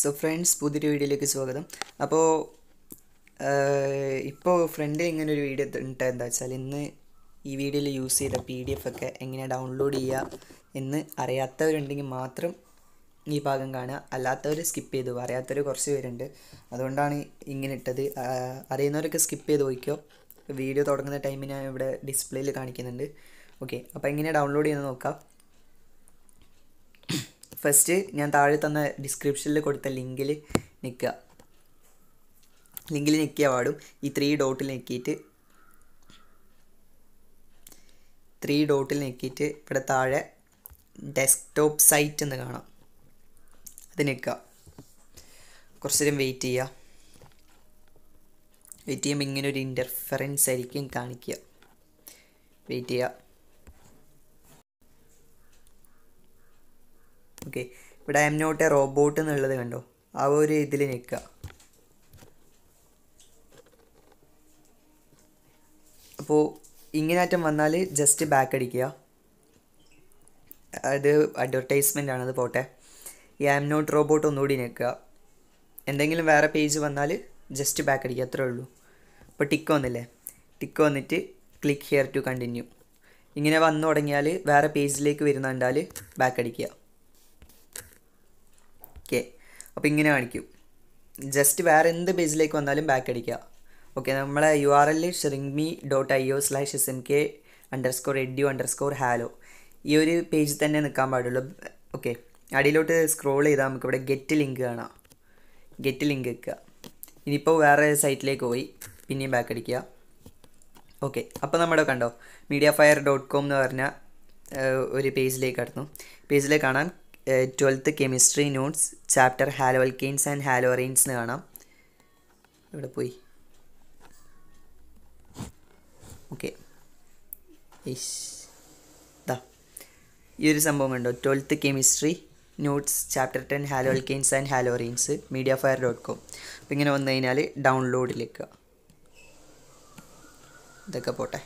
so friends പുതിയൊരു വീഡിയോയിലേക്ക് സ്വാഗതം അപ്പോൾ ഇപ്പോൾ ഫ്രണ്ട് ഇങ്ങനെ ഒരു വീഡിയോ ഉണ്ടായത് എന്താ വെച്ചാൽ ഇന്ന് ഈ വീഡിയോയിൽ യൂസ് ചെയ്ത പി ഡി എഫ് ഒക്കെ എങ്ങനെയാണ് ഡൗൺലോഡ് ചെയ്യുക എന്ന് അറിയാത്തവരുണ്ടെങ്കിൽ മാത്രം ഈ ഭാഗം കാണുക അല്ലാത്തവർ സ്കിപ്പ് ചെയ്തു അറിയാത്തവർ കുറച്ച് പേരുണ്ട് അതുകൊണ്ടാണ് ഇങ്ങനെ ഇട്ടത് അറിയുന്നവരൊക്കെ സ്കിപ്പ് ചെയ്ത് പോയിക്കോ വീഡിയോ തുടങ്ങുന്ന ടൈമിന് ഇവിടെ ഡിസ്പ്ലേയിൽ കാണിക്കുന്നുണ്ട് ഓക്കെ അപ്പോൾ എങ്ങനെയാണ് ഡൗൺലോഡ് ചെയ്യുന്നത് നോക്കാം ഫസ്റ്റ് ഞാൻ താഴെ തന്ന ഡിസ്ക്രിപ്ഷനിൽ കൊടുത്ത ലിങ്കിൽ നിൽക്കുക ലിങ്കിൽ നിൽക്കിയ പാടും ഈ ത്രീ ഡോട്ടിൽ നിൽക്കിയിട്ട് ത്രീ ഡോട്ടിൽ നിൽക്കിയിട്ട് ഇവിടെ താഴെ ഡെസ്ക്ടോപ്പ് സൈറ്റ് എന്ന് കാണാം അത് നിൽക്കുക കുറച്ച് നേരം വെയിറ്റ് ചെയ്യുക വെയിറ്റ് ചെയ്യുമ്പോൾ ഇങ്ങനെ ഒരു ഇൻ്റർഫറൻസ് ആയിരിക്കും കാണിക്കുക വെയിറ്റ് ചെയ്യുക ഓക്കെ ഇവിടെ I'm not a robot എന്നുള്ളത് കണ്ടോ ആ ഒരു ഇതിൽ നിൽക്കുക അപ്പോൾ ഇങ്ങനെ അറ്റം വന്നാൽ ജസ്റ്റ് ബാക്ക് അടിക്കുക അത് അഡ്വർടൈസ്മെൻ്റ് ആണത് പോട്ടെ ഈ ആം നോട്ട് റോബോട്ട് ഒന്നുകൂടി നിൽക്കുക എന്തെങ്കിലും വേറെ പേജ് വന്നാൽ ജസ്റ്റ് ബാക്ക് അടിക്കുക അത്രേ ഉള്ളൂ ഇപ്പോൾ ടിക്ക് വന്നില്ലേ ടിക്ക് വന്നിട്ട് ക്ലിക്ക് ഹിയർ ടു കണ്ടിന്യൂ ഇങ്ങനെ വന്നു തുടങ്ങിയാൽ വേറെ പേജിലേക്ക് വരുന്നുണ്ടാൽ ബാക്ക് അടിക്കുക അപ്പോൾ ഇങ്ങനെ കാണിക്കും ജസ്റ്റ് വേറെ എന്ത് പേജിലേക്ക് വന്നാലും ബാക്ക് അടിക്കുക ഓക്കെ നമ്മളെ U R L shrink me dot I O slash S N K underscore edu underscore hello ഈ ഒരു പേജിൽ തന്നെ നിൽക്കാൻ പാടുള്ളൂ ഓക്കെ അടിയിലോട്ട് സ്ക്രോൾ ചെയ്താൽ നമുക്കിവിടെ ഗെറ്റ് ലിങ്ക് കാണാം ഗെറ്റ് ലിങ്ക് വെക്കുക ഇനിയിപ്പോൾ വേറെ സൈറ്റിലേക്ക് പോയി പിന്നെയും ബാക്ക് അടിക്കുക ഓക്കെ അപ്പോൾ നമ്മുടെ കണ്ടോ മീഡിയ ഫയർ ഡോട്ട് കോം എന്ന് പറഞ്ഞ ഒരു പേജിലേക്ക് കടന്നു പേജിലേക്ക് കാണാൻ twelfth chemistry notes chapter haloalkanes and haloarenes എന്ന് കാണാം ഇവിടെ പോയി ഓക്കെ ഈ ഒരു സംഭവം കണ്ടോ twelfth chemistry notes chapter ten haloalkanes and haloarenes MediaFire dot com അപ്പം ഇങ്ങനെ വന്നു കഴിഞ്ഞാൽ ഡൗൺലോഡിലേക്ക് ഇതൊക്കെ പോട്ടെ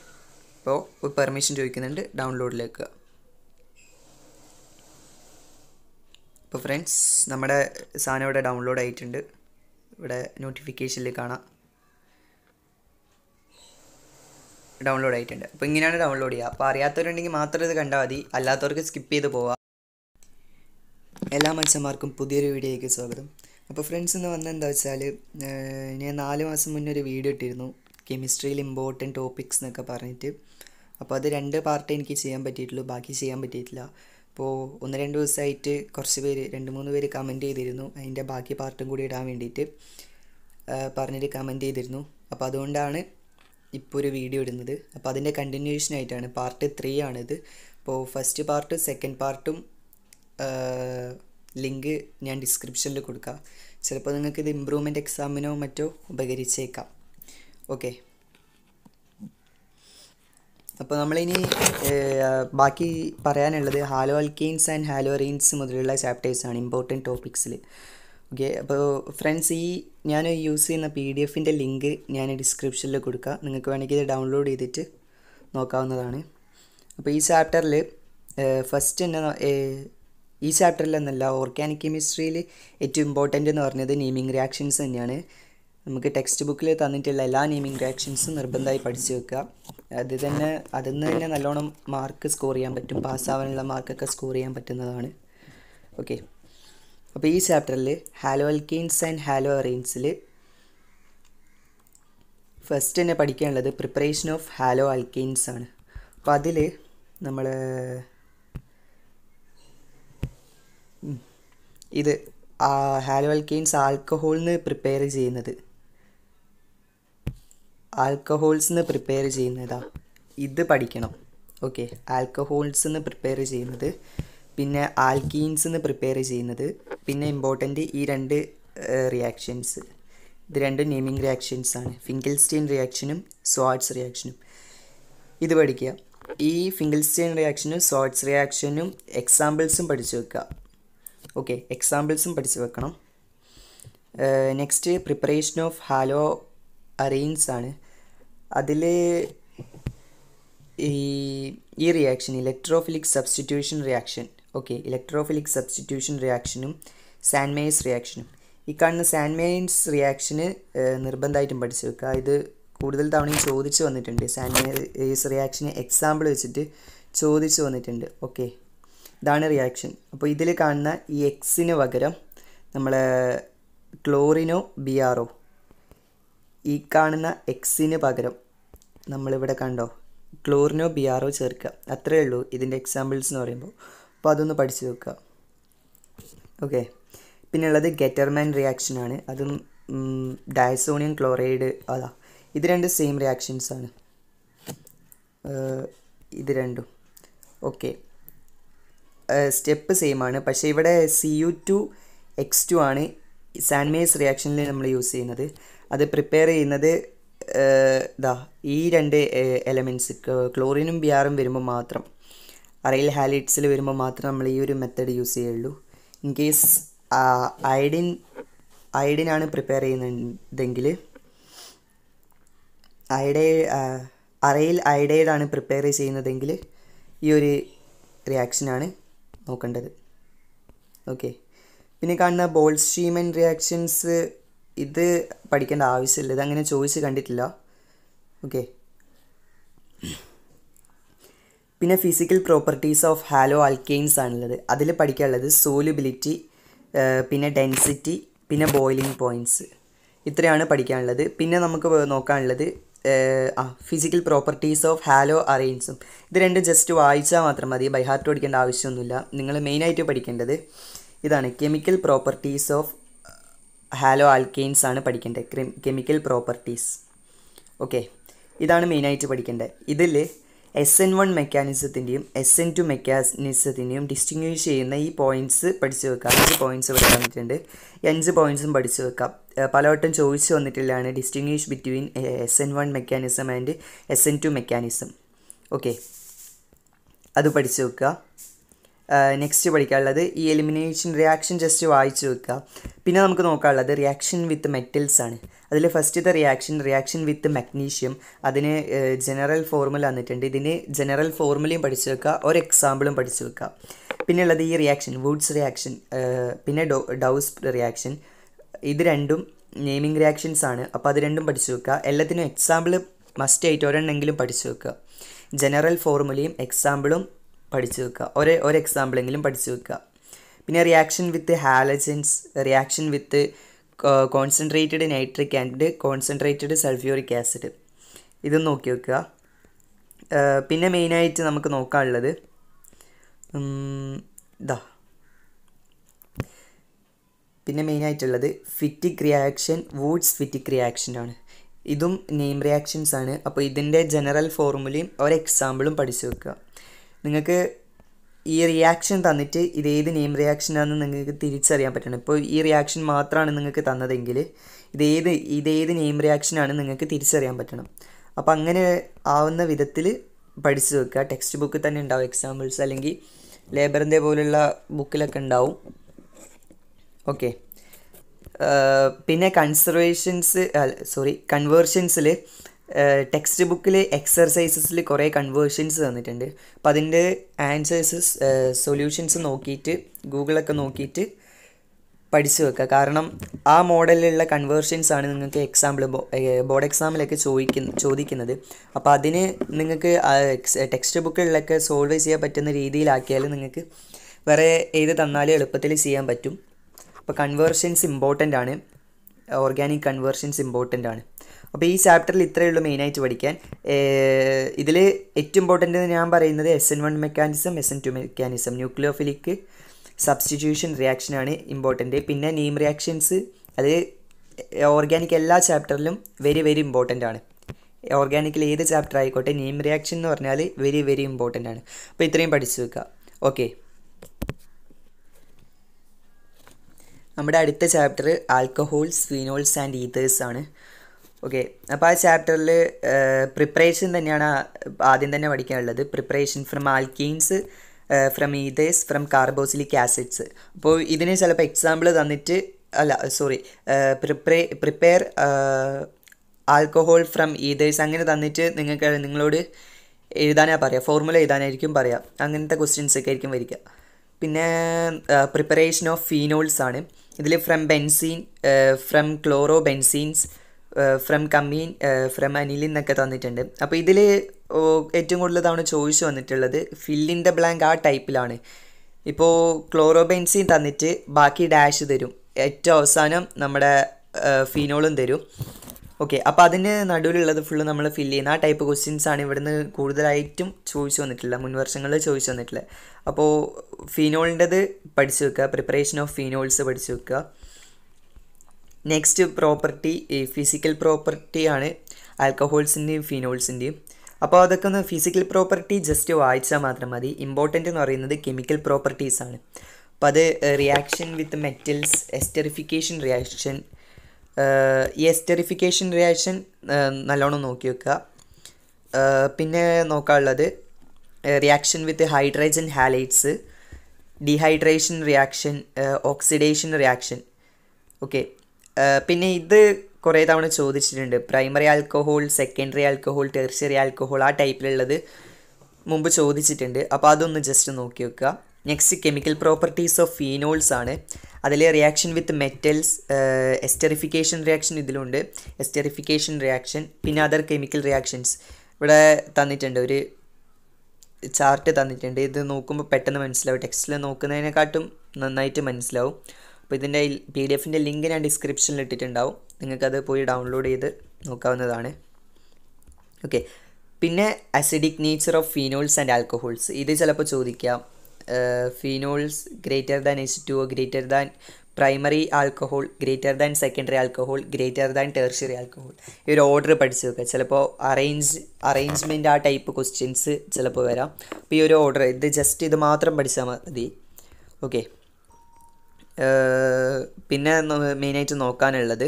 അപ്പോൾ പെർമിഷൻ ചോദിക്കുന്നുണ്ട് ഡൗൺലോഡിലേക്ക് അപ്പോൾ ഫ്രണ്ട്സ് നമ്മുടെ സാധനം ഇവിടെ ഡൗൺലോഡ് ആയിട്ടുണ്ട് ഇവിടെ നോട്ടിഫിക്കേഷനിൽ കാണാം ഡൗൺലോഡ് ആയിട്ടുണ്ട് അപ്പോൾ ഇങ്ങനെയാണ് ഡൗൺലോഡ് ചെയ്യുക അപ്പോൾ അറിയാത്തവരുണ്ടെങ്കിൽ മാത്രം ഇത് കണ്ടാൽ മതി അല്ലാത്തവർക്ക് സ്കിപ്പ് ചെയ്ത് പോവാം എല്ലാ മനുഷ്യന്മാർക്കും പുതിയൊരു വീഡിയോയിലേക്ക് സ്വാഗതം അപ്പോൾ ഫ്രണ്ട്സ് എന്ന് വന്നത് എന്താ വെച്ചാൽ ഞാൻ നാല് മാസം മുന്നേ ഒരു വീഡിയോ ഇട്ടിരുന്നു കെമിസ്ട്രിയിൽ ഇമ്പോർട്ടൻറ്റ് ടോപ്പിക്സ് എന്നൊക്കെ പറഞ്ഞിട്ട് അപ്പോൾ അത് രണ്ട് പാർട്ടേ എനിക്ക് ചെയ്യാൻ പറ്റിയിട്ടുള്ളൂ ബാക്കി ചെയ്യാൻ പറ്റിയിട്ടില്ല അപ്പോൾ ഒന്ന് രണ്ട് ദിവസമായിട്ട് കുറച്ച് പേര് രണ്ട് മൂന്ന് പേര് കമൻറ്റ് ചെയ്തിരുന്നു അതിൻ്റെ ബാക്കി പാർട്ടും കൂടി ഇടാൻ വേണ്ടിയിട്ട് പറഞ്ഞിട്ട് കമൻറ്റ് ചെയ്തിരുന്നു അപ്പോൾ അതുകൊണ്ടാണ് ഇപ്പോൾ ഒരു വീഡിയോ ഇടുന്നത് അപ്പോൾ അതിൻ്റെ കണ്ടിന്യൂഷൻ ആയിട്ടാണ് പാർട്ട് ത്രീ ആണിത് അപ്പോൾ ഫസ്റ്റ് പാർട്ട് സെക്കൻഡ് പാർട്ടും ലിങ്ക് ഞാൻ ഡിസ്ക്രിപ്ഷനിൽ കൊടുക്കാം ചിലപ്പോൾ നിങ്ങൾക്ക് ഇത് ഇമ്പ്രൂവ്മെൻറ്റ് എക്സാമിനോ മറ്റോ ഉപകരിച്ചേക്കാം ഓക്കെ അപ്പോൾ നമ്മളിനി ബാക്കി പറയാനുള്ളത് ഹാലോ അൽക്കെയിൻസ് ആൻഡ് ഹാലോറീൻസ് മുതലുള്ള ചാപ്റ്റേഴ്സാണ് ഇമ്പോർട്ടൻറ്റ് ടോപ്പിക്സിൽ ഓക്കെ അപ്പോൾ ഫ്രണ്ട്സ് ഈ ഞാൻ യൂസ് ചെയ്യുന്ന പി ഡി എഫിൻ്റെ ലിങ്ക് ഞാൻ ഡിസ്ക്രിപ്ഷനിൽ കൊടുക്കുക നിങ്ങൾക്ക് വേണമെങ്കിൽ ഇത് ഡൗൺലോഡ് ചെയ്തിട്ട് നോക്കാവുന്നതാണ് അപ്പോൾ ഈ ചാപ്റ്ററിൽ ഫസ്റ്റ് തന്നെ ഈ ചാപ്റ്ററിൽ എന്നല്ല ഓർഗാനിക് കെമിസ്ട്രിയിൽ ഏറ്റവും ഇമ്പോർട്ടൻ്റ് എന്ന് പറഞ്ഞത് നീമിങ് റിയാക്ഷൻസ് തന്നെയാണ് നമുക്ക് ടെക്സ്റ്റ് ബുക്കിൽ തന്നിട്ടുള്ള എല്ലാ നെയിം ഇൻട്രാക്ഷൻസും നിർബന്ധമായി പഠിച്ചു വെക്കുക അത് തന്നെ അതിൽ നിന്ന് തന്നെ നല്ലോണം മാർക്ക് സ്കോർ ചെയ്യാൻ പറ്റും പാസ്സാവാനുള്ള മാർക്കൊക്കെ സ്കോർ ചെയ്യാൻ പറ്റുന്നതാണ് ഓക്കെ അപ്പോൾ ഈ ചാപ്റ്ററിൽ ഹാലോ അൽക്കെയിൻസ് ആൻഡ് ഹാലോ അറേൻസിൽ ഫസ്റ്റ് തന്നെ പഠിക്കാനുള്ളത് പ്രിപ്പറേഷൻ ഓഫ് ഹാലോ അൽക്കെയിൻസ് ആണ് അപ്പോൾ അതിൽ നമ്മൾ ഇത് ഹാലോ അൽക്കെയിൻസ് ആൽക്കഹോളിന് നിന്ന് പ്രിപ്പയർ ചെയ്യുന്നത് ആൽക്കഹോൾസിന്ന് പ്രിപ്പയർ ചെയ്യുന്നതാ ഇത് പഠിക്കണം ഓക്കെ എന്ന് പ്രിപ്പയർ ചെയ്യുന്നത് പിന്നെ ആൽക്കീൻസ് എന്ന് പ്രിപ്പയർ ചെയ്യുന്നത് പിന്നെ ഇമ്പോർട്ടൻ്റ് ഈ രണ്ട് റിയാക്ഷൻസ് ഇത് രണ്ട് നെയിമിംഗ് റിയാക്ഷൻസ് ആണ് ഫിംഗിൾസ്റ്റീൻ റിയാക്ഷനും സ്വാർട്സ് റിയാക്ഷനും ഇത് പഠിക്കുക ഈ ഫിംഗിൾസ്റ്റീൻ റിയാക്ഷനും സ്വാർട്സ് റിയാക്ഷനും എക്സാമ്പിൾസും പഠിച്ചു വെക്കുക ഓക്കെ എക്സാമ്പിൾസും പഠിച്ചു വെക്കണം next preparation of halo arenes ആണ് അതിൽ ഈ ഈ reaction electrophilic substitution reaction okay electrophilic substitution റിയാക്ഷനും സാൻമേയ്സ് റിയാക്ഷനും ഈ കാണുന്ന സാൻമേയ്സ് റിയാക്ഷന് നിർബന്ധമായിട്ടും പഠിച്ചു വെക്കുക ഇത് കൂടുതൽ തവണയും ചോദിച്ചു വന്നിട്ടുണ്ട് സാൻമേയസ് റിയാക്ഷന് എക്സാമ്പിൾ വെച്ചിട്ട് ചോദിച്ചു വന്നിട്ടുണ്ട് ഓക്കെ ഇതാണ് റിയാക്ഷൻ അപ്പോൾ ഇതിൽ കാണുന്ന ഈ എക്സിന് പകരം നമ്മൾ ക്ലോറിനോ ബി ആർ ഈ കാണുന്ന എക്സിന് പകരം നമ്മളിവിടെ കണ്ടോ ക്ലോറിനോ ബി ആറോ ചേർക്കുക അത്രയേ ഉള്ളൂ ഇതിൻ്റെ എക്സാമ്പിൾസ് എന്ന് പറയുമ്പോൾ അപ്പോൾ അതൊന്ന് പഠിച്ചു നോക്കുക ഓക്കെ പിന്നെ ഉള്ളത് ഗെറ്റർമാൻ റിയാക്ഷൻ ആണ് അതും ഡയസോണിയം ക്ലോറൈഡ് അതാ ഇത് രണ്ട് സെയിം റിയാക്ഷൻസ് ആണ് ഇത് രണ്ടും ഓക്കെ സ്റ്റെപ്പ് സെയിം ആണ് പക്ഷേ ഇവിടെ C U two X two ആണ് സാൻമേസ് റിയാക്ഷനിൽ നമ്മൾ യൂസ് ചെയ്യുന്നത് അത് പ്രിപ്പയർ ചെയ്യുന്നത് ഇതാ ഈ രണ്ട് എലമെൻറ്റ്സ് ക്ലോറിനും ബിയാറും വരുമ്പോൾ മാത്രം അറയിൽ ഹാലിഡ്സിൽ വരുമ്പോൾ മാത്രം നമ്മൾ ഈ ഒരു മെത്തേഡ് യൂസ് ചെയ്യുള്ളൂ ഇൻ കേസ് അയഡിൻ അയഡിനാണ് പ്രിപ്പയർ ചെയ്യുന്നതെങ്കിൽ അയഡേ അറയിൽ അയഡൈഡാണ് പ്രിപ്പയർ ചെയ്യുന്നതെങ്കിൽ ഈ ഒരു റിയാക്ഷനാണ് നോക്കേണ്ടത് ഓക്കെ പിന്നെ കാണുന്ന ബോൾസ്റ്റീമൻ റിയാക്ഷൻസ് ഇത് പഠിക്കേണ്ട ആവശ്യമില്ല ഇതങ്ങനെ ചോദിച്ച് കണ്ടിട്ടില്ല ഓക്കെ പിന്നെ physical properties of halo alkanes ആണുള്ളത് അതിൽ പഠിക്കാനുള്ളത് സോലുബിലിറ്റി പിന്നെ ഡെൻസിറ്റി പിന്നെ ബോയിലിംഗ് പോയിൻറ്റ്സ് ഇത്രയാണ് പഠിക്കാനുള്ളത് പിന്നെ നമുക്ക് നോക്കാനുള്ളത് ആ ഫിസിക്കൽ പ്രോപ്പർട്ടീസ് ഓഫ് ഹാലോ അറേഞ്ച്സും ഇത് രണ്ട് ജസ്റ്റ് വായിച്ചാൽ മാത്രം മതി ബൈ ഹാർട്ട് പഠിക്കേണ്ട ആവശ്യമൊന്നുമില്ല നിങ്ങൾ മെയിനായിട്ട് പഠിക്കേണ്ടത് ഇതാണ് chemical properties of halo alkanes ആണ് പഠിക്കേണ്ടത് കെമിക്കൽ പ്രോപ്പർട്ടീസ് ഓക്കെ ഇതാണ് മെയിനായിട്ട് പഠിക്കേണ്ടത് ഇതിൽ എസ് എൻ വൺ മെക്കാനിസത്തിൻ്റെയും എസ് എൻ ടു മെക്കാനിസത്തിൻ്റെയും ഡിസ്റ്റിങ്വിഷ് ചെയ്യുന്ന ഈ പോയിൻറ്റ്സ് പഠിച്ചു വെക്കാം അഞ്ച് പോയിൻറ്റ്സ് ഇവിടെ വന്നിട്ടുണ്ട് ഈ അഞ്ച് പോയിൻറ്റ്സും പഠിച്ചു വെക്കാം പലവട്ടം ചോദിച്ചു വന്നിട്ടില്ലാണ് distinguish between S N one mechanism and S N two mechanism okay അത് പഠിച്ചു വെക്കുക നെക്സ്റ്റ് പഠിക്കാനുള്ളത് ഈ എലിമിനേഷൻ റിയാക്ഷൻ ജസ്റ്റ് വായിച്ചു വെക്കുക പിന്നെ നമുക്ക് നോക്കാനുള്ളത് റിയാക്ഷൻ വിത്ത് മെറ്റൽസ് ആണ് അതിൽ ഫസ്റ്റത്തെ റിയാക്ഷൻ റിയാക്ഷൻ വിത്ത് മഗ്നീഷ്യം അതിന് ജനറൽ ഫോർമുല വന്നിട്ടുണ്ട് ഇതിന് ജനറൽ ഫോർമുലയും പഠിച്ചു വെക്കുക ഒരു എക്സാമ്പിളും പഠിച്ചു വെക്കുക പിന്നെ ഉള്ളത് ഈ റിയാക്ഷൻ വൂഡ്സ് റിയാക്ഷൻ പിന്നെ ഡോ ഡൗസ് റിയാക്ഷൻ ഇത് രണ്ടും നെയിമിംഗ് റിയാക്ഷൻസ് ആണ് അപ്പോൾ അത് രണ്ടും പഠിച്ചു വെക്കുക എല്ലാത്തിനും എക്സാമ്പിൾ മസ്റ്റ് ആയിട്ട് ഒരെണ്ണെങ്കിലും പഠിച്ചു വെക്കുക ജനറൽ ഫോർമുലയും എക്സാമ്പിളും പഠിച്ചു വെക്കുക ഒരേ ഒരു എക്സാമ്പിളെങ്കിലും പഠിച്ചു വെക്കുക പിന്നെ reaction with halogens reaction with concentrated nitric and concentrated sulphuric acid ഇതും നോക്കി വെക്കുക പിന്നെ മെയിനായിട്ട് നമുക്ക് നോക്കാനുള്ളത് ഇതാ പിന്നെ മെയിനായിട്ടുള്ളത് ഫിറ്റിക് റിയാക്ഷൻ വൂഡ്സ് ഫിറ്റിക് റിയാക്ഷനാണ് ഇതും നെയിം റിയാക്ഷൻസ് ആണ് അപ്പോൾ ഇതിൻ്റെ ജനറൽ ഫോർമുലയും ഒരു എക്സാമ്പിളും പഠിച്ചു വെക്കുക നിങ്ങൾക്ക് ഈ റിയാക്ഷൻ തന്നിട്ട് ഇത് ഏത് നെയിം റിയാക്ഷനാണെന്ന് നിങ്ങൾക്ക് തിരിച്ചറിയാൻ പറ്റണം ഇപ്പോൾ ഈ റിയാക്ഷൻ മാത്രമാണ് നിങ്ങൾക്ക് തന്നതെങ്കിൽ ഇതേത് ഇതേത് നെയിം റിയാക്ഷനാണ് നിങ്ങൾക്ക് തിരിച്ചറിയാൻ പറ്റണം അപ്പോൾ അങ്ങനെ ആവുന്ന വിധത്തിൽ പഠിച്ചു വെക്കുക ടെക്സ്റ്റ് ബുക്കിൽ തന്നെ ഉണ്ടാവും എക്സാമ്പിൾസ് അല്ലെങ്കിൽ ലേബറിൻ്റെ പോലുള്ള ബുക്കിലൊക്കെ ഉണ്ടാവും ഓക്കെ പിന്നെ കൺസർവേഷൻസ് സോറി കൺവേർഷൻസിൽ ടെക്സ്റ്റ് ബുക്കിൽ എക്സർസൈസസിൽ കുറേ കൺവേർഷൻസ് തന്നിട്ടുണ്ട് അപ്പം അതിൻ്റെ ആൻസേഴ്സ് സൊല്യൂഷൻസ് നോക്കിയിട്ട് ഗൂഗിളൊക്കെ നോക്കിയിട്ട് പഠിച്ചു വെക്കുക കാരണം ആ മോഡലിലുള്ള കൺവേർഷൻസ് ആണ് നിങ്ങൾക്ക് എക്സാമ്പിൾ ബോർഡ് എക്സാമിലൊക്കെ ചോദിക്കുന്ന ചോദിക്കുന്നത് അപ്പോൾ അതിന് നിങ്ങൾക്ക് ടെക്സ്റ്റ് ബുക്കുകളിലൊക്കെ സോൾവ് ചെയ്യാൻ പറ്റുന്ന രീതിയിലാക്കിയാൽ നിങ്ങൾക്ക് വേറെ ഏത് തന്നാലും എളുപ്പത്തിൽ ചെയ്യാൻ പറ്റും അപ്പോൾ കൺവേർഷൻസ് ഇമ്പോർട്ടൻ്റ് ആണ് ഓർഗാനിക് കൺവേർഷൻസ് ഇമ്പോർട്ടൻ്റ് ആണ് അപ്പോൾ ഈ ചാപ്റ്ററിൽ ഇത്രയേ ഉള്ളൂ മെയിനായിട്ട് പഠിക്കാൻ ഇതിൽ ഏറ്റവും ഇമ്പോർട്ടൻ്റ് എന്ന് ഞാൻ പറയുന്നത് S N one mechanism S N two mechanism nucleophilic substitution reaction ആണ് ഇമ്പോർട്ടൻ്റ് പിന്നെ നീം റിയാക്ഷൻസ് അത് ഓർഗാനിക് എല്ലാ ചാപ്റ്ററിലും വെരി വെരി ഇമ്പോർട്ടൻ്റ് ആണ് ഓർഗാനിക്കിൽ ഏത് ചാപ്റ്റർ ആയിക്കോട്ടെ നീം റിയാക്ഷൻ എന്ന് പറഞ്ഞാൽ വെരി വെരി ഇമ്പോർട്ടൻ്റ് ആണ് അപ്പോൾ ഇത്രയും പഠിച്ചു വെക്കുക ഓക്കെ നമ്മുടെ അടുത്ത chapter alcohols phenols and ethers ആണ് ഓക്കെ അപ്പോൾ ആ ചാപ്റ്ററിൽ പ്രിപ്പറേഷൻ തന്നെയാണ് ആദ്യം തന്നെ പഠിക്കാനുള്ളത് preparation from alkenes from ethers from carboxylic acids അപ്പോൾ ഇതിന് ചിലപ്പോൾ എക്സാമ്പിൾ തന്നിട്ട് അല്ല sorry prep prepare alcohol from ethers അങ്ങനെ തന്നിട്ട് നിങ്ങൾക്ക് നിങ്ങളോട് എഴുതാനാ പറയാം ഫോർമുല എഴുതാനായിരിക്കും പറയാം അങ്ങനത്തെ ക്വസ്റ്റ്യൻസ് ഒക്കെ ആയിരിക്കും വരിക പിന്നെ പ്രിപ്പറേഷൻ ഓഫ് ഫീനോൾസ് ആണ് ഇതിൽ from benzene from chlorobenzenes from cumene from aniline എന്നൊക്കെ തന്നിട്ടുണ്ട് അപ്പോൾ ഇതിൽ ഏറ്റവും കൂടുതൽ തവണ ചോയ്സ് വന്നിട്ടുള്ളത് ഫില്ലിൻ ദ ബ്ലാങ്ക് ആ ടൈപ്പിലാണ് ഇപ്പോൾ ക്ലോറോബെൻസിൻ തന്നിട്ട് ബാക്കി ഡാഷ് തരും ഏറ്റവും അവസാനം നമ്മുടെ ഫീനോളും തരും ഓക്കെ അപ്പോൾ അതിന് നടുവിലുള്ളത് ഫുള്ള് നമ്മൾ ഫില്ല് ചെയ്യുന്ന ആ ടൈപ്പ് ക്വസ്റ്റ്യൻസ് ആണ് ഇവിടുന്ന് കൂടുതലായിട്ടും ചോദിച്ചു വന്നിട്ടുള്ളത് മുൻ വർഷങ്ങളിൽ ചോദിച്ചു വന്നിട്ടുള്ളത് അപ്പോൾ ഫിനോളിൻ്റെത് പഠിച്ചു വെക്കുക പ്രിപ്പറേഷൻ ഓഫ് ഫീനോൾസ് പഠിച്ചു വെക്കുക നെക്സ്റ്റ് പ്രോപ്പർട്ടി ഫിസിക്കൽ പ്രോപ്പർട്ടിയാണ് ആൽക്കഹോൾസിൻ്റെയും ഫിനോൾസിൻ്റെയും അപ്പോൾ അതൊക്കെ ഒന്ന് ഫിസിക്കൽ പ്രോപ്പർട്ടി ജസ്റ്റ് വായിച്ചാൽ മാത്രം മതി ഇമ്പോർട്ടൻ്റ് എന്ന് പറയുന്നത് കെമിക്കൽ പ്രോപ്പർട്ടീസാണ് അപ്പോൾ അത് reaction with metals esterification reaction ഈ എസ്റ്ററിഫിക്കേഷൻ റിയാക്ഷൻ നല്ലോണം നോക്കി വെക്കുക പിന്നെ നോക്കാനുള്ളത് reaction with hydrogen halides dehydration reaction oxidation reaction okay പിന്നെ ഇത് കുറേ തവണ ചോദിച്ചിട്ടുണ്ട് primary alcohol secondary alcohol tertiary alcohol ആ ടൈപ്പിലുള്ളത് മുമ്പ് ചോദിച്ചിട്ടുണ്ട് അപ്പോൾ അതൊന്ന് ജസ്റ്റ് നോക്കി വെക്കുക next chemical properties of phenols ആണ് അതിലെ reaction with metals esterification reaction ഇതിലുണ്ട് എസ്റ്ററിഫിക്കേഷൻ റിയാക്ഷൻ പിന്നെ അതർ കെമിക്കൽ റിയാക്ഷൻസ് ഇവിടെ തന്നിട്ടുണ്ട് ഒരു ചാർട്ട് തന്നിട്ടുണ്ട് ഇത് നോക്കുമ്പോൾ പെട്ടെന്ന് മനസ്സിലാവും ടെക്സ്റ്റിൽ നോക്കുന്നതിനെക്കാട്ടും നന്നായിട്ട് മനസ്സിലാവും അപ്പോൾ ഇതിൻ്റെ പി ഡി എഫിൻ്റെ ലിങ്ക് ഞാൻ ഡിസ്ക്രിപ്ഷനിൽ ഇട്ടിട്ടുണ്ടാവും നിങ്ങൾക്കത് പോയി ഡൗൺലോഡ് ചെയ്ത് നോക്കാവുന്നതാണ് ഓക്കെ പിന്നെ acidic nature of phenols and alcohols ഇത് ചിലപ്പോൾ ചോദിക്കാം phenols greater than S two greater than primary alcohol greater than secondary alcohol greater than tertiary alcohol ഈ ഒരു ഓർഡർ പഠിച്ചു നോക്കുക ചിലപ്പോൾ അറേഞ്ച് അറേഞ്ച്മെൻറ്റ് ആ ടൈപ്പ് ക്വസ്റ്റ്യൻസ് ചിലപ്പോൾ വരാം അപ്പോൾ ഈ ഒരു ഓർഡർ ഇത് ജസ്റ്റ് ഇത് മാത്രം പഠിച്ചാൽ മതി ഓക്കെ പിന്നെ മെയിനായിട്ട് നോക്കാനുള്ളത്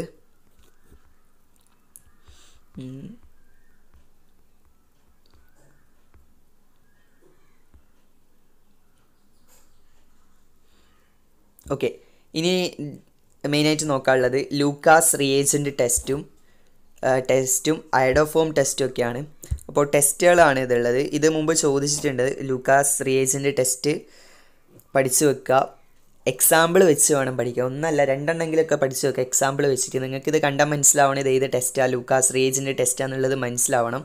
ഓക്കെ ഇനി മെയിനായിട്ട് നോക്കാനുള്ളത് ലൂക്കാസ് റിയേജൻറ്റ് ടെസ്റ്റും ടെസ്റ്റും അയഡോഫോം ടെസ്റ്റും ഒക്കെയാണ് അപ്പോൾ ടെസ്റ്റുകളാണ് ഇതുള്ളത് ഇത് മുമ്പ് ചോദിച്ചിട്ടുണ്ട് ലൂക്കാസ് റിയേജൻറ്റ് ടെസ്റ്റ് പഠിച്ചു വെക്കുക എക്സാമ്പിൾ വെച്ച് വേണം പഠിക്കാൻ ഒന്നല്ല രണ്ടെണ്ണെങ്കിലൊക്കെ പഠിച്ചു നോക്കുക എക്സാമ്പിൾ വെച്ചിട്ട് നിങ്ങൾക്ക് ഇത് കണ്ടാൽ മനസ്സിലാവണം ഇത് ഏത് ടെസ്റ്റാണ് ലുക്കാസ് റേജിൻ്റെ ടെസ്റ്റാന്നുള്ളത് മനസ്സിലാവണം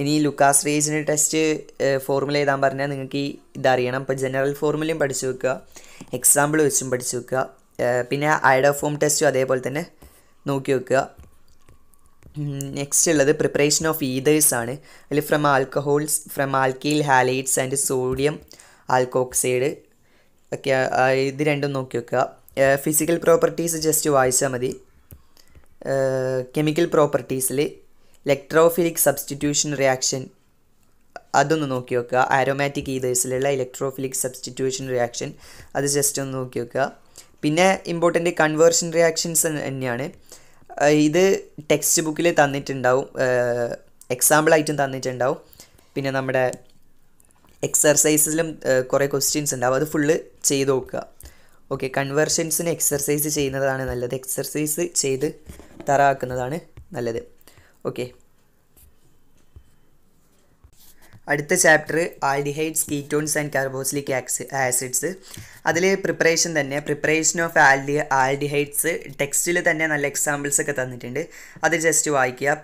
ഇനി ലുക്കാസ് റേജിൻ്റെ ടെസ്റ്റ് ഫോർമുല എഴുതാൻ പറഞ്ഞാൽ നിങ്ങൾക്ക് ഈ ഇതറിയണം അപ്പോൾ ജനറൽ ഫോർമുലയും പഠിച്ചു വെക്കുക എക്സാമ്പിൾ വെച്ചും പഠിച്ചു വെക്കുക പിന്നെ ഐഡോഫോം ടെസ്റ്റും അതേപോലെ തന്നെ നോക്കി വെക്കുക നെക്സ്റ്റ് ഉള്ളത് പ്രിപ്പറേഷൻ ഓഫ് ഈതേഴ്സ് ആണ് അതിൽ from alcohols from alkyl halides and sodium alkoxide okay ഇത് രണ്ടും നോക്കി വെക്കുക ഫിസിക്കൽ പ്രോപ്പർട്ടീസ് ജസ്റ്റ് വായിച്ചാൽ മതി കെമിക്കൽ പ്രോപ്പർട്ടീസിൽ ഇലക്ട്രോഫിലിക് സബ്സ്റ്റിറ്റ്യൂഷൻ റിയാക്ഷൻ അതൊന്ന് നോക്കി വെക്കുക ആരോമാറ്റിക് ഈതേഴ്സിലുള്ള ഇലക്ട്രോഫിലിക് സബ്സ്റ്റിറ്റ്യൂഷൻ റിയാക്ഷൻ അത് ജസ്റ്റ് ഒന്ന് നോക്കി വെക്കുക പിന്നെ ഇമ്പോർട്ടൻ്റ് കൺവേർഷൻ റിയാക്ഷൻസ് തന്നെയാണ് ഇത് ടെക്സ്റ്റ് ബുക്കിൽ തന്നിട്ടുണ്ടാവും എക്സാമ്പിളായിട്ടും തന്നിട്ടുണ്ടാവും പിന്നെ നമ്മുടെ എക്സർസൈസിലും കുറേ ക്വസ്റ്റ്യൻസ് ഉണ്ടാവും അത് ഫുള്ള് ചെയ്ത് നോക്കുക ഓക്കെ കൺവെർഷൻസിന് എക്സർസൈസ് ചെയ്യുന്നതാണ് നല്ലത് എക്സർസൈസ് ചെയ്ത് തറാക്കുന്നതാണ് നല്ലത് ഓക്കെ അടുത്ത chapter aldehydes ketones and carboxylic ആക്സ് ആസിഡ്സ് അതിൽ പ്രിപ്പറേഷൻ തന്നെ പ്രിപ്പറേഷൻ ഓഫ് ആൽഡി ആൽഡിഹൈഡ്സ് ടെക്സ്റ്റിൽ തന്നെ നല്ല എക്സാമ്പിൾസ് ഒക്കെ തന്നിട്ടുണ്ട് അത് ജസ്റ്റ് വായിക്കുക